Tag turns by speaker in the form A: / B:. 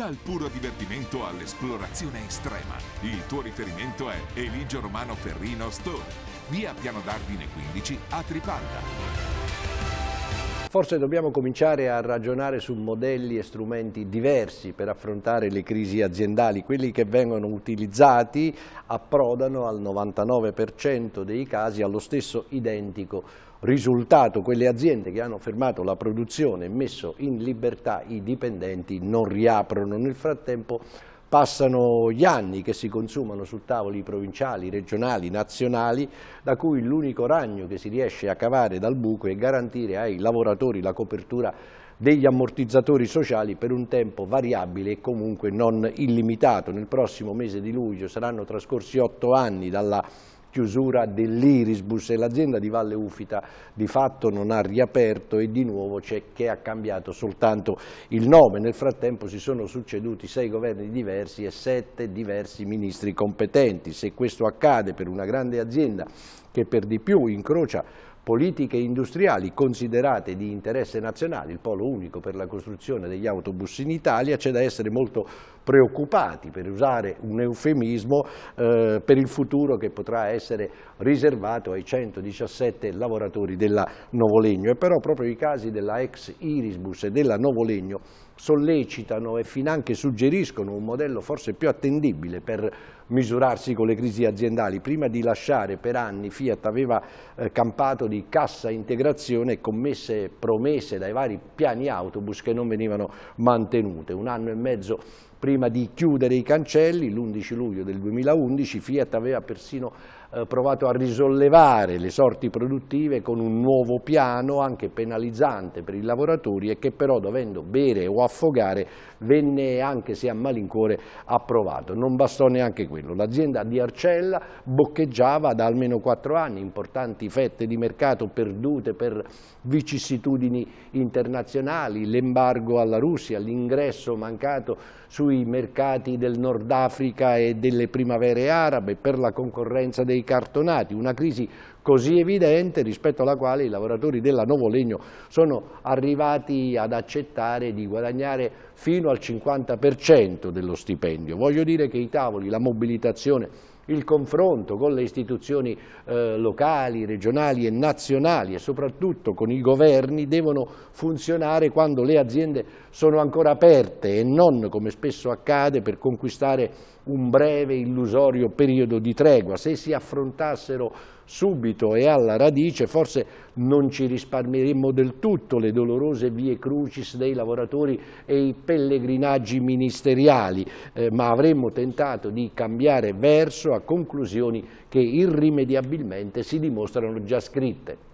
A: Dal puro divertimento all'esplorazione estrema, il tuo riferimento è Eligio Romano Ferrino Store, via Piano d'Ardine 15 a Tripalda. Forse dobbiamo cominciare a ragionare su modelli e strumenti diversi per affrontare le crisi aziendali. Quelli che vengono utilizzati approdano al 99% dei casi allo stesso identico risultato. Quelle aziende che hanno fermato la produzione e messo in libertà i dipendenti non riaprono. Nel frattempo Passano gli anni che si consumano su tavoli provinciali, regionali, nazionali, da cui l'unico ragno che si riesce a cavare dal buco è garantire ai lavoratori la copertura degli ammortizzatori sociali per un tempo variabile e comunque non illimitato. Nel prossimo mese di luglio saranno trascorsi otto anni dalla chiusura dell'Irisbus e l'azienda di Valle Ufita di fatto non ha riaperto e di nuovo c'è che ha cambiato soltanto il nome. Nel frattempo si sono succeduti sei governi diversi e sette diversi ministri competenti. Se questo accade per una grande azienda che per di più incrocia politiche industriali considerate di interesse nazionale, il polo unico per la costruzione degli autobus in Italia, c'è da essere molto preoccupati, per usare un eufemismo, eh, per il futuro che potrà essere riservato ai 117 lavoratori della Novolegno. E però proprio i casi della ex Irisbus e della Novolegno sollecitano e finanche suggeriscono un modello forse più attendibile per misurarsi con le crisi aziendali. Prima di lasciare per anni Fiat aveva eh, campato di cassa integrazione e commesse promesse dai vari piani autobus che non venivano mantenute. Un anno e mezzo prima di chiudere i cancelli, l'11 luglio del 2011 Fiat aveva persino eh, provato a risollevare le sorti produttive con un nuovo piano anche penalizzante per i lavoratori e che però dovendo bere o affogare venne anche se a malincuore approvato. Non bastò neanche quello. L'azienda di Arcella boccheggiava da almeno quattro anni importanti fette di mercato perdute per vicissitudini internazionali, l'embargo alla Russia, l'ingresso mancato sui sui mercati del Nord Africa e delle primavere arabe per la concorrenza dei cartonati, una crisi così evidente rispetto alla quale i lavoratori della Legno sono arrivati ad accettare di guadagnare fino al 50% dello stipendio. Voglio dire che i tavoli, la mobilitazione il confronto con le istituzioni eh, locali, regionali e nazionali e soprattutto con i governi devono funzionare quando le aziende sono ancora aperte e non, come spesso accade, per conquistare un breve illusorio periodo di tregua. Se si affrontassero subito e alla radice, forse non ci risparmieremmo del tutto le dolorose vie crucis dei lavoratori e i pellegrinaggi ministeriali, eh, ma avremmo tentato di cambiare verso, a conclusioni che irrimediabilmente si dimostrano già scritte.